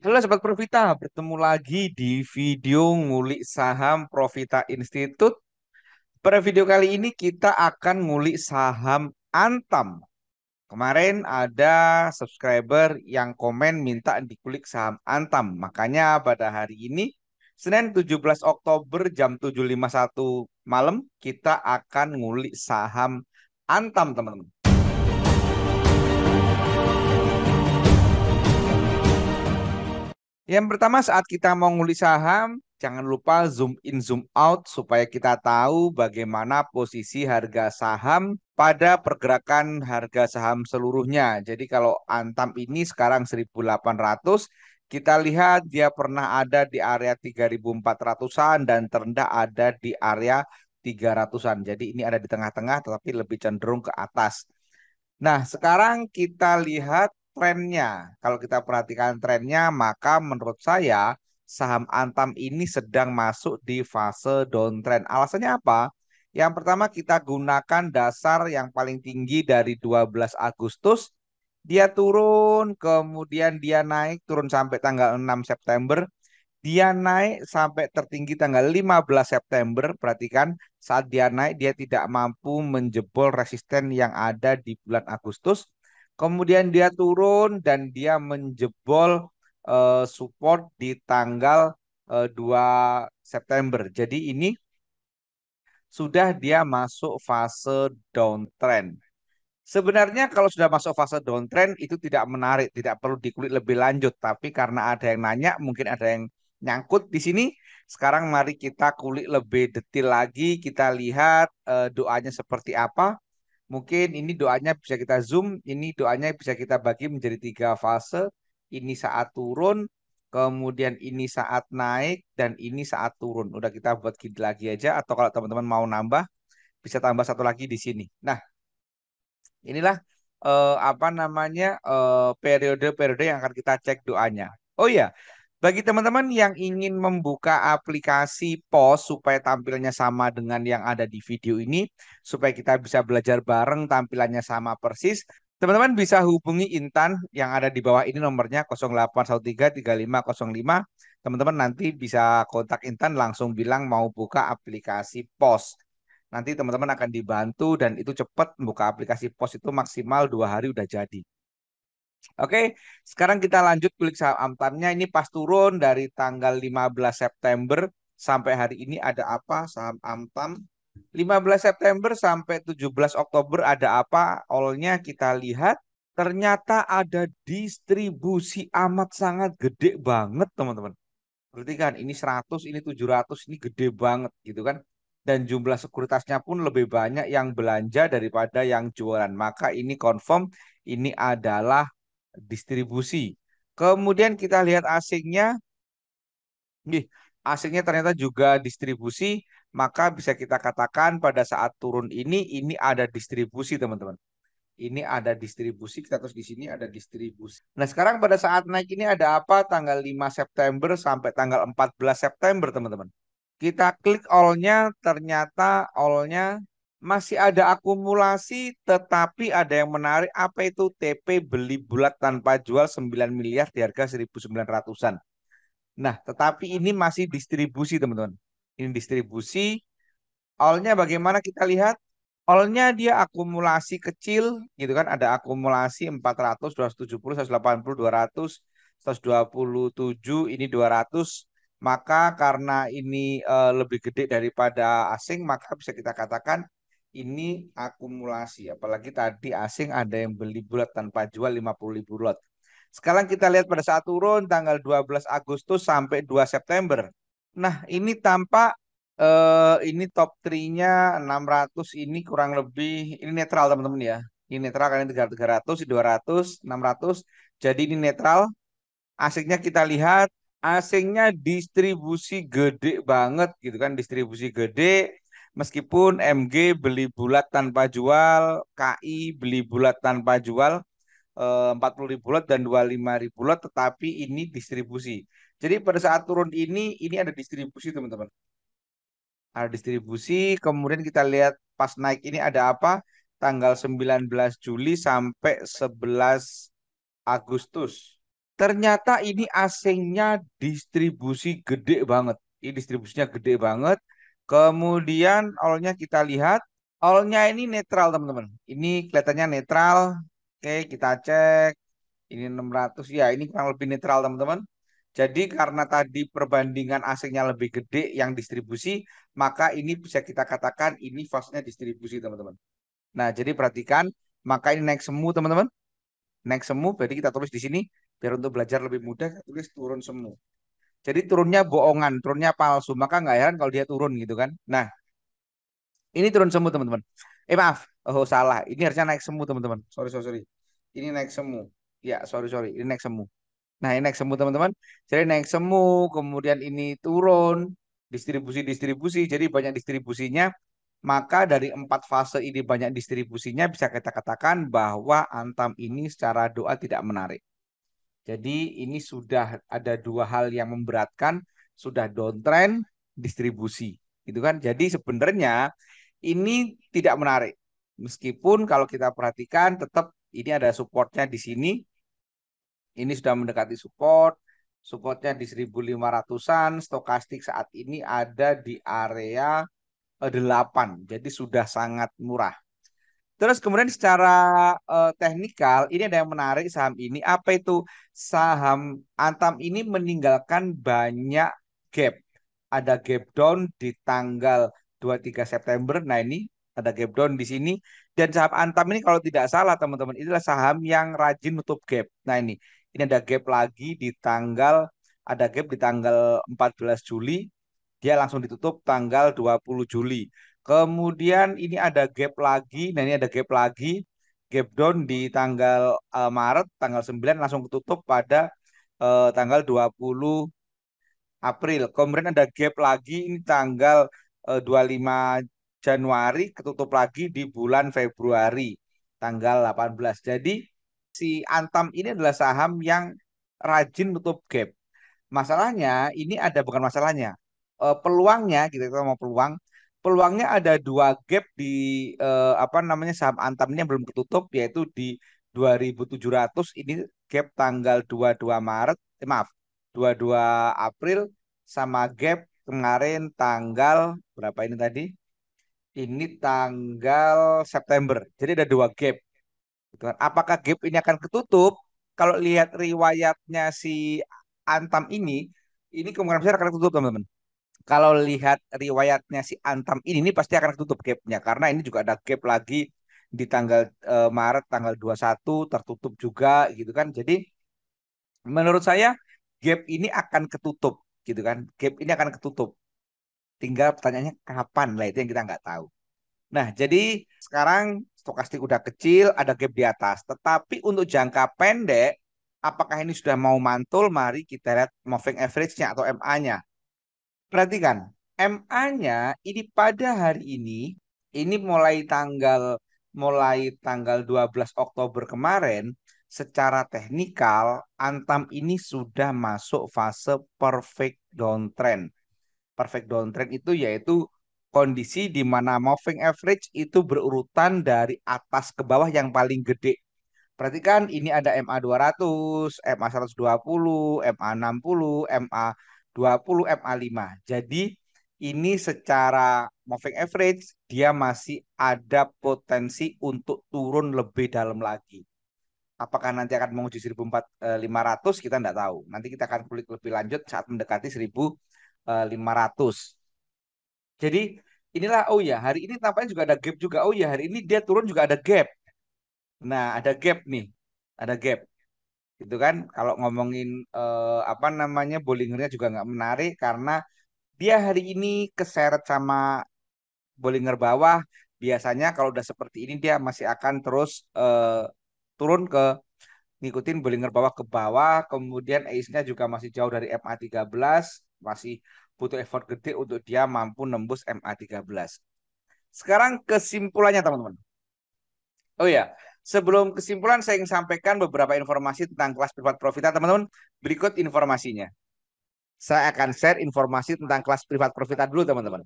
Halo Sobat Profita, bertemu lagi di video ngulik saham Profita Institute. Pada video kali ini kita akan ngulik saham Antam. Kemarin ada subscriber yang komen minta dikulik saham Antam. Makanya pada hari ini, Senin 17 Oktober jam 7.51 malam, kita akan ngulik saham Antam teman-teman. Yang pertama saat kita mau ngulih saham, jangan lupa zoom in zoom out supaya kita tahu bagaimana posisi harga saham pada pergerakan harga saham seluruhnya. Jadi kalau Antam ini sekarang 1800, kita lihat dia pernah ada di area 3400-an dan terendah ada di area 300-an. Jadi ini ada di tengah-tengah tetapi lebih cenderung ke atas. Nah, sekarang kita lihat trennya. Kalau kita perhatikan trennya, maka menurut saya saham Antam ini sedang masuk di fase downtrend. Alasannya apa? Yang pertama kita gunakan dasar yang paling tinggi dari 12 Agustus. Dia turun, kemudian dia naik, turun sampai tanggal 6 September. Dia naik sampai tertinggi tanggal 15 September. Perhatikan saat dia naik dia tidak mampu menjebol resisten yang ada di bulan Agustus. Kemudian dia turun dan dia menjebol uh, support di tanggal uh, eh, 2 September. Jadi ini sudah dia masuk fase downtrend. Sebenarnya kalau sudah masuk fase downtrend itu tidak menarik, tidak perlu dikulik lebih lanjut. Tapi karena ada yang nanya, mungkin ada yang nyangkut di sini. Sekarang mari kita kulik lebih detail lagi, kita lihat uh, doanya seperti apa. Mungkin ini doanya bisa kita zoom, ini doanya bisa kita bagi menjadi tiga fase. Ini saat turun, kemudian ini saat naik, dan ini saat turun. Udah kita buat grid lagi aja, atau kalau teman-teman mau nambah, bisa tambah satu lagi di sini. Nah, inilah eh, apa namanya eh, periode-periode eh, yang akan kita cek doanya. Oh iya, bagi teman-teman yang ingin membuka aplikasi POS supaya tampilnya sama dengan yang ada di video ini, supaya kita bisa belajar bareng tampilannya sama persis, teman-teman bisa hubungi Intan yang ada di bawah ini nomornya 08133505. Teman-teman nanti bisa kontak Intan langsung bilang mau buka aplikasi POS. Nanti teman-teman akan dibantu dan itu cepat membuka aplikasi POS itu maksimal dua hari udah jadi. Oke, sekarang kita lanjut klik saham amtarnya. Ini pas turun dari tanggal 15 September sampai hari ini ada apa saham amtam? 15 September sampai 17 Oktober ada apa? Olnya kita lihat ternyata ada distribusi amat sangat gede banget teman-teman. Berarti kan ini 100, ini 700, ini gede banget gitu kan. Dan jumlah sekuritasnya pun lebih banyak yang belanja daripada yang jualan. Maka ini confirm ini adalah distribusi. Kemudian kita lihat asingnya. Asingnya ternyata juga distribusi, maka bisa kita katakan pada saat turun ini ini ada distribusi, teman-teman. Ini ada distribusi, kita terus di sini ada distribusi. Nah, sekarang pada saat naik ini ada apa? Tanggal 5 September sampai tanggal 14 September, teman-teman. Kita klik all-nya, ternyata all-nya masih ada akumulasi tetapi ada yang menarik apa itu TP beli bulat tanpa jual 9 miliar di harga 1900-an. Nah, tetapi ini masih distribusi, teman-teman. Ini distribusi. Olnya bagaimana kita lihat? Olnya dia akumulasi kecil gitu kan ada akumulasi 400, 270, 180, 200, 127, ini 200 maka karena ini eh, lebih gede daripada asing maka bisa kita katakan ini akumulasi. Apalagi tadi asing ada yang beli bulat tanpa jual 50 ribu lot. Sekarang kita lihat pada saat turun tanggal 12 Agustus sampai 2 September. Nah, ini tampak eh, ini top 3-nya 600 ini kurang lebih ini netral teman-teman ya. Ini netral karena 300, 200, 600. Jadi ini netral. Asingnya kita lihat asingnya distribusi gede banget gitu kan distribusi gede Meskipun MG beli bulat tanpa jual, KI beli bulat tanpa jual, 40 eh, ribu lot dan 25 ribu lot, tetapi ini distribusi. Jadi pada saat turun ini, ini ada distribusi teman-teman. Ada distribusi, kemudian kita lihat pas naik ini ada apa? Tanggal 19 Juli sampai 11 Agustus. Ternyata ini asingnya distribusi gede banget. Ini distribusinya gede banget. Kemudian all-nya kita lihat. All-nya ini netral teman-teman. Ini kelihatannya netral. Oke kita cek. Ini 600 ya ini kurang lebih netral teman-teman. Jadi karena tadi perbandingan ac lebih gede yang distribusi, maka ini bisa kita katakan ini fase-nya distribusi, teman-teman. Nah, jadi perhatikan, maka ini naik semu, teman-teman. Naik semu, jadi kita tulis di sini, biar untuk belajar lebih mudah, tulis turun semu. Jadi turunnya bohongan, turunnya palsu. Maka nggak heran kalau dia turun gitu kan. Nah, ini turun semu teman-teman. Eh maaf, oh salah. Ini harusnya naik semu teman-teman. Sorry, sorry, sorry. Ini naik semu. Ya, sorry, sorry. Ini naik semu. Nah, ini naik semu teman-teman. Jadi naik semu, kemudian ini turun, distribusi-distribusi. Jadi banyak distribusinya. Maka dari empat fase ini banyak distribusinya bisa kita katakan bahwa antam ini secara doa tidak menarik. Jadi ini sudah ada dua hal yang memberatkan, sudah downtrend distribusi, gitu kan? Jadi sebenarnya ini tidak menarik. Meskipun kalau kita perhatikan tetap ini ada supportnya di sini. Ini sudah mendekati support, supportnya di 1500-an, stokastik saat ini ada di area 8. Eh, Jadi sudah sangat murah. Terus kemudian secara uh, teknikal ini ada yang menarik saham ini apa itu saham Antam ini meninggalkan banyak gap. Ada gap down di tanggal 23 September. Nah, ini ada gap down di sini dan saham Antam ini kalau tidak salah teman-teman itulah saham yang rajin nutup gap. Nah, ini ini ada gap lagi di tanggal ada gap di tanggal 14 Juli dia langsung ditutup tanggal 20 Juli. Kemudian ini ada gap lagi, nah ini ada gap lagi, gap down di tanggal uh, Maret, tanggal 9 langsung ketutup pada uh, tanggal 20 April. Kemudian ada gap lagi ini tanggal eh, uh, 25 Januari ketutup lagi di bulan Februari tanggal 18. Jadi si Antam ini adalah saham yang rajin tutup gap. Masalahnya ini ada bukan masalahnya. Uh, peluangnya kita mau peluang peluangnya ada dua gap di eh, apa namanya saham Antam ini yang belum ketutup yaitu di 2.700 ini gap tanggal 22 Maret eh, maaf 22 April sama gap kemarin tanggal berapa ini tadi? Ini tanggal September. Jadi ada dua gap. Gitu kan. Apakah gap ini akan ketutup? Kalau lihat riwayatnya si Antam ini, ini kemungkinan besar akan ketutup teman-teman kalau lihat riwayatnya si Antam ini, ini pasti akan ketutup gapnya karena ini juga ada gap lagi di tanggal eh, Maret tanggal 21 tertutup juga gitu kan. Jadi menurut saya gap ini akan ketutup gitu kan. Gap ini akan ketutup. Tinggal pertanyaannya kapan lah itu yang kita nggak tahu. Nah, jadi sekarang stokastik udah kecil, ada gap di atas. Tetapi untuk jangka pendek, apakah ini sudah mau mantul? Mari kita lihat moving average-nya atau MA-nya Perhatikan, MA-nya ini pada hari ini, ini mulai tanggal mulai tanggal 12 Oktober kemarin, secara teknikal Antam ini sudah masuk fase perfect downtrend. Perfect downtrend itu yaitu kondisi di mana moving average itu berurutan dari atas ke bawah yang paling gede. Perhatikan ini ada MA 200, MA 120, MA 60, MA 20 MA5. Jadi ini secara moving average dia masih ada potensi untuk turun lebih dalam lagi. Apakah nanti akan menguji 1.500 eh, kita tidak tahu. Nanti kita akan kulik lebih lanjut saat mendekati 1.500. Eh, Jadi inilah oh ya hari ini tampaknya juga ada gap juga. Oh ya hari ini dia turun juga ada gap. Nah ada gap nih, ada gap gitu kan kalau ngomongin eh, apa namanya Bollingernya juga nggak menarik karena dia hari ini keseret sama Bollinger bawah biasanya kalau udah seperti ini dia masih akan terus eh, turun ke ngikutin Bollinger bawah ke bawah kemudian ace-nya juga masih jauh dari MA13 masih butuh effort gede untuk dia mampu nembus MA13. Sekarang kesimpulannya teman-teman. Oh ya, Sebelum kesimpulan, saya ingin sampaikan beberapa informasi tentang kelas privat Profita. Teman-teman, berikut informasinya. Saya akan share informasi tentang kelas privat Profita dulu, teman-teman.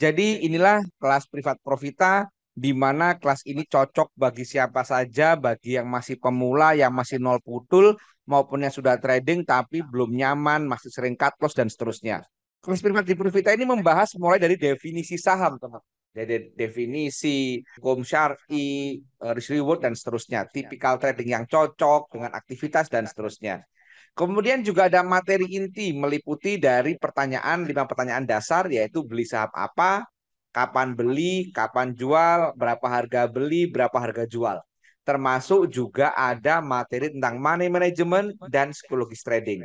Jadi inilah kelas privat Profita, di mana kelas ini cocok bagi siapa saja, bagi yang masih pemula, yang masih nol putul, maupun yang sudah trading tapi belum nyaman, masih sering cut loss, dan seterusnya. Kelas privat di Profita ini membahas mulai dari definisi saham, teman-teman dari definisi, hukum syari, eh, risk reward, dan seterusnya. Tipikal trading yang cocok dengan aktivitas dan seterusnya. Kemudian juga ada materi inti meliputi dari pertanyaan, lima pertanyaan dasar yaitu beli saham apa, kapan beli, kapan jual, berapa harga beli, berapa harga jual. Termasuk juga ada materi tentang money management dan psikologis trading.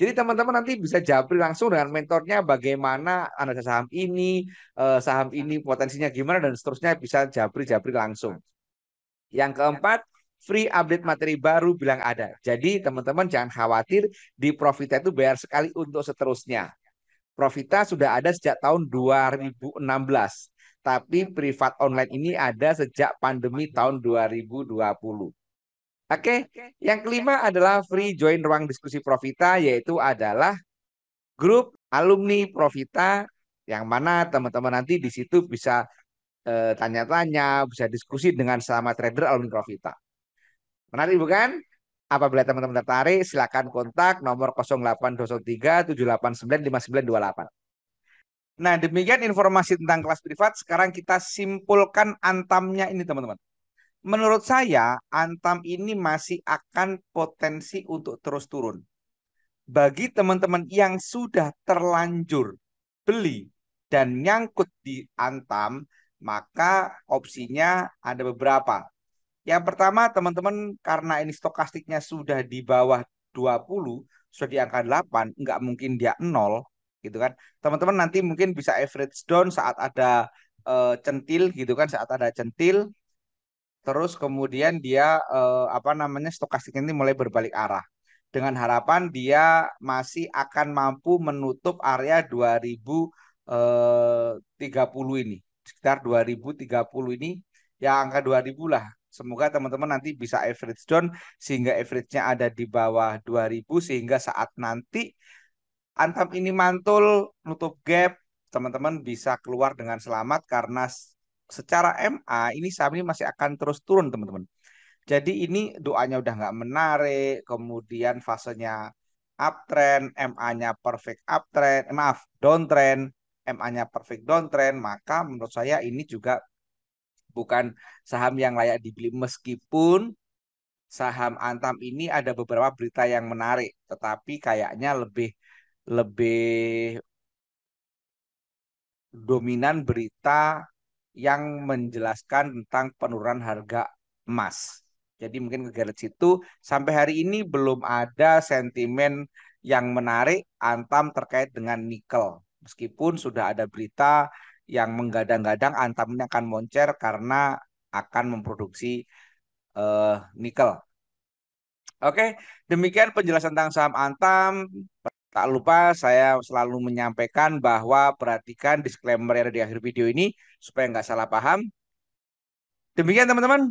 Jadi teman-teman nanti bisa jabri langsung dengan mentornya bagaimana analisa saham ini, eh, saham ini potensinya gimana dan seterusnya bisa jabri-jabri langsung. Yang keempat, free update materi baru bilang ada. Jadi teman-teman jangan khawatir di Profita itu bayar sekali untuk seterusnya. Profita sudah ada sejak tahun 2016. Tapi privat online ini ada sejak pandemi tahun 2020. Oke, okay. yang kelima adalah free join ruang diskusi Profita yaitu adalah grup alumni Profita yang mana teman-teman nanti di situ bisa tanya eh, tanya-tanya, bisa diskusi dengan sama trader alumni Profita. Menarik bukan? Apabila teman-teman tertarik, silakan kontak nomor 0803 Nah, demikian informasi tentang kelas privat. Sekarang kita simpulkan antamnya ini, teman-teman menurut saya Antam ini masih akan potensi untuk terus turun. Bagi teman-teman yang sudah terlanjur beli dan nyangkut di Antam, maka opsinya ada beberapa. Yang pertama, teman-teman karena ini stokastiknya sudah di bawah 20, sudah di angka 8, nggak mungkin dia 0, gitu kan. Teman-teman nanti mungkin bisa average down saat ada uh, centil gitu kan saat ada centil terus kemudian dia eh, apa namanya stokastik ini mulai berbalik arah dengan harapan dia masih akan mampu menutup area 2030 eh, ini sekitar 2030 ini ya angka 2000 lah semoga teman-teman nanti bisa average down sehingga average-nya ada di bawah 2000 sehingga saat nanti antam ini mantul nutup gap teman-teman bisa keluar dengan selamat karena secara MA ini saham ini masih akan terus turun teman-teman. Jadi ini doanya udah nggak menarik, kemudian fasenya uptrend, MA-nya perfect uptrend, eh, maaf downtrend, MA-nya perfect downtrend, maka menurut saya ini juga bukan saham yang layak dibeli meskipun saham Antam ini ada beberapa berita yang menarik, tetapi kayaknya lebih lebih dominan berita yang menjelaskan tentang penurunan harga emas. Jadi mungkin ke situ sampai hari ini belum ada sentimen yang menarik Antam terkait dengan nikel. Meskipun sudah ada berita yang menggadang-gadang Antam ini akan moncer karena akan memproduksi uh, nikel. Oke, demikian penjelasan tentang saham Antam. Tak lupa saya selalu menyampaikan bahwa perhatikan disclaimer yang ada di akhir video ini supaya nggak salah paham. Demikian teman-teman,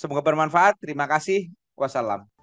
semoga bermanfaat. Terima kasih. Wassalam.